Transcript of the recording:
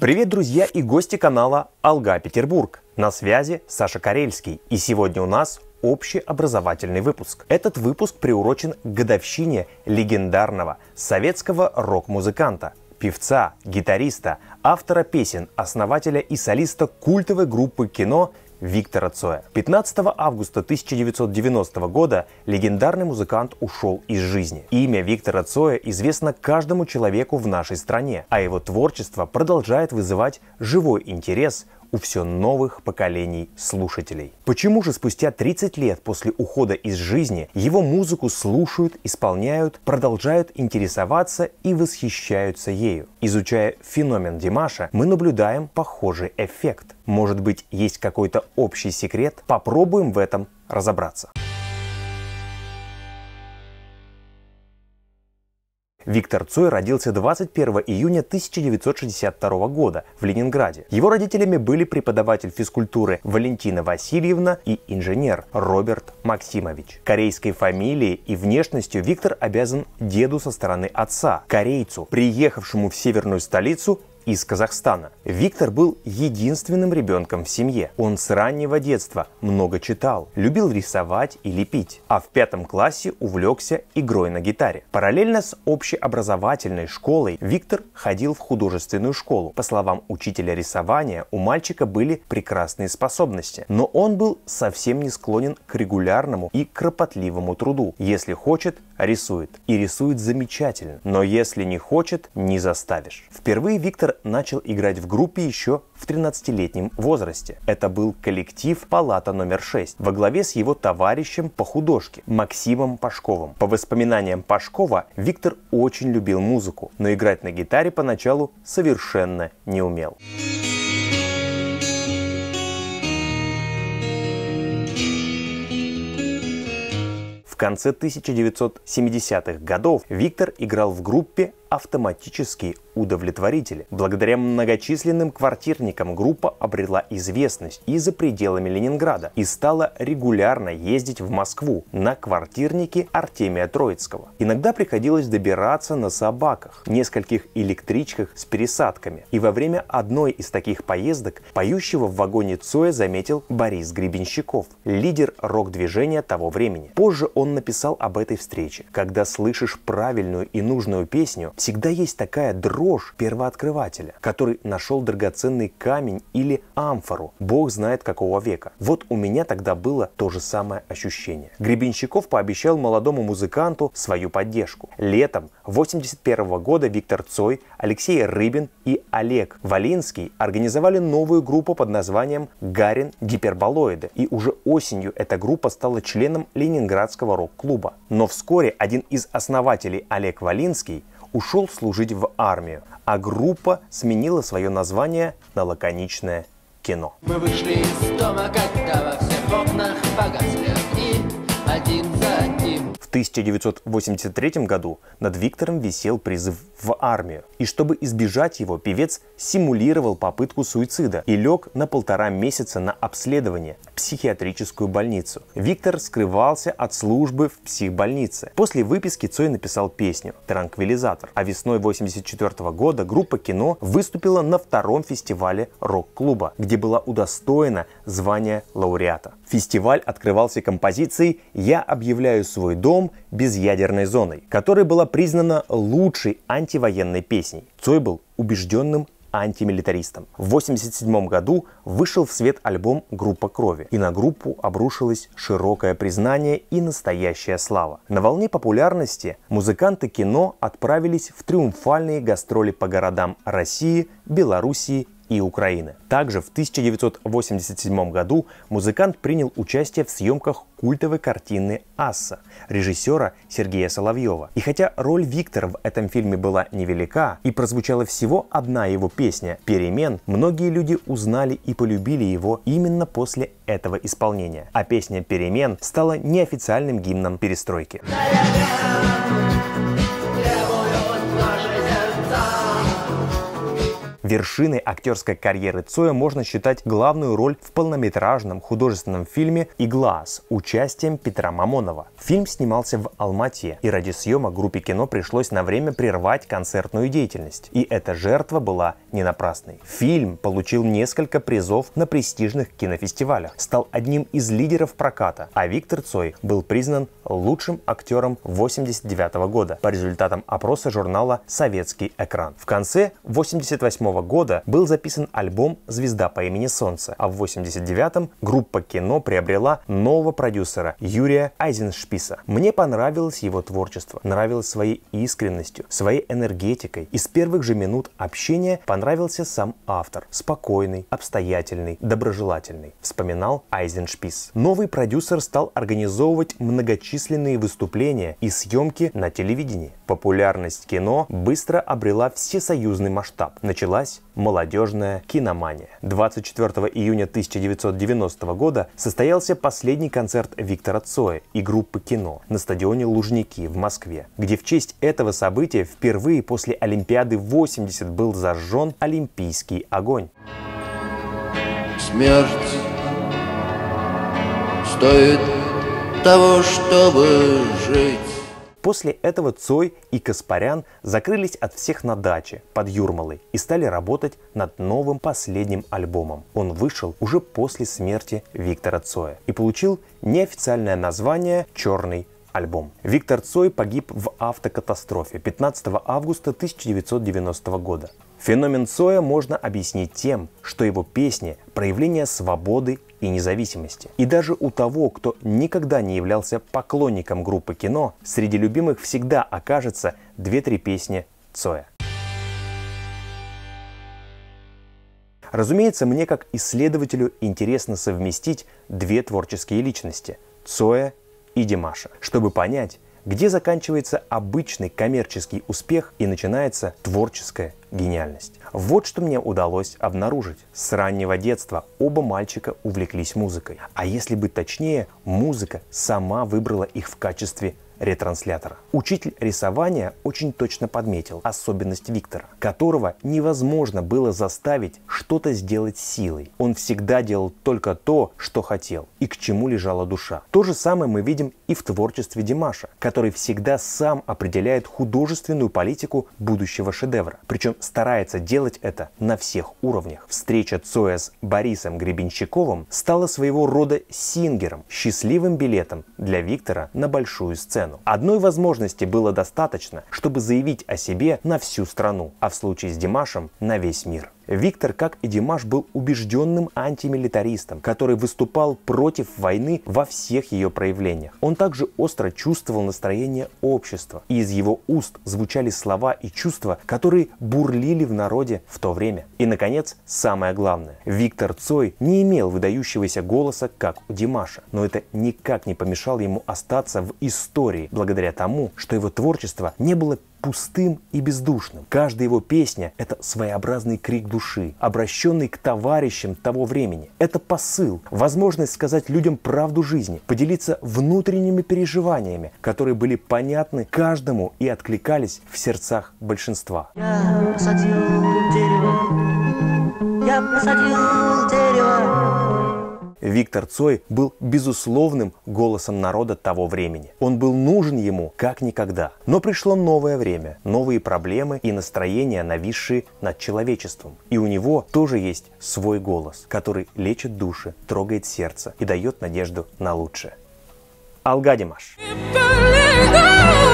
Привет, друзья и гости канала «Алга Петербург». На связи Саша Карельский. И сегодня у нас общеобразовательный выпуск. Этот выпуск приурочен к годовщине легендарного советского рок-музыканта, певца, гитариста, автора песен, основателя и солиста культовой группы кино Виктора Цоя. 15 августа 1990 года легендарный музыкант ушел из жизни. Имя Виктора Цоя известно каждому человеку в нашей стране, а его творчество продолжает вызывать живой интерес у все новых поколений слушателей. Почему же спустя 30 лет после ухода из жизни его музыку слушают, исполняют, продолжают интересоваться и восхищаются ею? Изучая феномен Димаша, мы наблюдаем похожий эффект. Может быть, есть какой-то общий секрет? Попробуем в этом разобраться. Виктор Цой родился 21 июня 1962 года в Ленинграде. Его родителями были преподаватель физкультуры Валентина Васильевна и инженер Роберт Максимович. Корейской фамилией и внешностью Виктор обязан деду со стороны отца, корейцу, приехавшему в северную столицу из Казахстана. Виктор был единственным ребенком в семье. Он с раннего детства много читал, любил рисовать и лепить, а в пятом классе увлекся игрой на гитаре. Параллельно с общеобразовательной школой Виктор ходил в художественную школу. По словам учителя рисования, у мальчика были прекрасные способности, но он был совсем не склонен к регулярному и кропотливому труду. Если хочет, рисует. И рисует замечательно, но если не хочет, не заставишь. Впервые Виктор начал играть в группе еще в 13-летнем возрасте. Это был коллектив «Палата номер 6» во главе с его товарищем по художке Максимом Пашковым. По воспоминаниям Пашкова, Виктор очень любил музыку, но играть на гитаре поначалу совершенно не умел. В конце 1970-х годов Виктор играл в группе автоматические удовлетворители. Благодаря многочисленным квартирникам группа обрела известность и за пределами Ленинграда и стала регулярно ездить в Москву на квартирнике Артемия Троицкого. Иногда приходилось добираться на собаках, нескольких электричках с пересадками. И во время одной из таких поездок поющего в вагоне Цоя заметил Борис Гребенщиков, лидер рок-движения того времени. Позже он написал об этой встрече. Когда слышишь правильную и нужную песню, всегда есть такая дрожь первооткрывателя, который нашел драгоценный камень или амфору, бог знает какого века. Вот у меня тогда было то же самое ощущение. Гребенщиков пообещал молодому музыканту свою поддержку. Летом 1981 года Виктор Цой, Алексей Рыбин и Олег Валинский организовали новую группу под названием «Гарин Гиперболоиды», и уже осенью эта группа стала членом Ленинградского рок-клуба. Но вскоре один из основателей Олег Валинский – ушел служить в армию, а группа сменила свое название на лаконичное кино. Мы вышли из дома, когда 1983 году над Виктором висел призыв в армию. И чтобы избежать его, певец симулировал попытку суицида и лег на полтора месяца на обследование в психиатрическую больницу. Виктор скрывался от службы в психбольнице. После выписки Цой написал песню «Транквилизатор», а весной 1984 года группа «Кино» выступила на втором фестивале рок-клуба, где была удостоена звания лауреата. Фестиваль открывался композицией «Я объявляю свой дом» днем безъядерной зоной, которая была признана лучшей антивоенной песней. Цой был убежденным антимилитаристом. В 1987 году вышел в свет альбом «Группа крови», и на группу обрушилось широкое признание и настоящая слава. На волне популярности музыканты кино отправились в триумфальные гастроли по городам России, Белоруссии и Украины. Также в 1987 году музыкант принял участие в съемках культовой картины «Асса» режиссера Сергея Соловьева. И хотя роль Виктора в этом фильме была невелика и прозвучала всего одна его песня «Перемен», многие люди узнали и полюбили его именно после этого исполнения. А песня «Перемен» стала неофициальным гимном перестройки. Дорогая. Вершиной актерской карьеры Цоя можно считать главную роль в полнометражном художественном фильме «Игла» с участием Петра Мамонова. Фильм снимался в Алмате, и ради съемок группе кино пришлось на время прервать концертную деятельность. И эта жертва была не напрасной. Фильм получил несколько призов на престижных кинофестивалях, стал одним из лидеров проката, а Виктор Цой был признан лучшим актером 89 -го года по результатам опроса журнала «Советский экран». В конце 88 -го 1987 года был записан альбом «Звезда по имени Солнце», а в 89 м группа кино приобрела нового продюсера Юрия Айзеншписа. Мне понравилось его творчество, нравилось своей искренностью, своей энергетикой. Из первых же минут общения понравился сам автор. Спокойный, обстоятельный, доброжелательный, вспоминал Айзеншпис. Новый продюсер стал организовывать многочисленные выступления и съемки на телевидении. Популярность кино быстро обрела всесоюзный масштаб. Началась началась молодежная киномания. 24 июня 1990 года состоялся последний концерт Виктора Цоя и группы кино на стадионе Лужники в Москве, где в честь этого события впервые после Олимпиады 80 был зажжен Олимпийский огонь. Смерть стоит того, чтобы жить. После этого Цой и Каспарян закрылись от всех на даче под Юрмалой и стали работать над новым последним альбомом. Он вышел уже после смерти Виктора Цоя и получил неофициальное название «Черный альбом. Виктор Цой погиб в автокатастрофе 15 августа 1990 года. Феномен Цоя можно объяснить тем, что его песни – проявление свободы и независимости. И даже у того, кто никогда не являлся поклонником группы кино, среди любимых всегда окажется 2-3 песни Цоя. Разумеется, мне как исследователю интересно совместить две творческие личности – Цоя и Димаша, чтобы понять, где заканчивается обычный коммерческий успех и начинается творческая гениальность. Вот что мне удалось обнаружить. С раннего детства оба мальчика увлеклись музыкой. А если быть точнее, музыка сама выбрала их в качестве ретранслятора. Учитель рисования очень точно подметил особенность Виктора, которого невозможно было заставить что-то сделать силой. Он всегда делал только то, что хотел и к чему лежала душа. То же самое мы видим и в творчестве Димаша, который всегда сам определяет художественную политику будущего шедевра, причем старается делать это на всех уровнях. Встреча Цоя с Борисом Гребенщиковым стала своего рода сингером, счастливым билетом для Виктора на большую сцену сцену. Одной возможности было достаточно, чтобы заявить о себе на всю страну, а в случае с Димашем на весь мир. Виктор, как и Димаш, был убежденным антимилитаристом, который выступал против войны во всех ее проявлениях. Он также остро чувствовал настроение общества, и из его уст звучали слова и чувства, которые бурлили в народе в то время. И, наконец, самое главное. Виктор Цой не имел выдающегося голоса, как у Димаша, но это никак не помешало ему остаться в истории, благодаря тому, что его творчество не было пустым и бездушным. Каждая его песня – это своеобразный крик души, обращенный к товарищам того времени. Это посыл, возможность сказать людям правду жизни, поделиться внутренними переживаниями, которые были понятны каждому и откликались в сердцах большинства. Я посадил дерево, я посадил дерево, Виктор Цой был безусловным голосом народа того времени. Он был нужен ему как никогда. Но пришло новое время, новые проблемы и настроения, нависшие над человечеством. И у него тоже есть свой голос, который лечит души, трогает сердце и дает надежду на лучшее. Алгадимаш. Алгадимаш.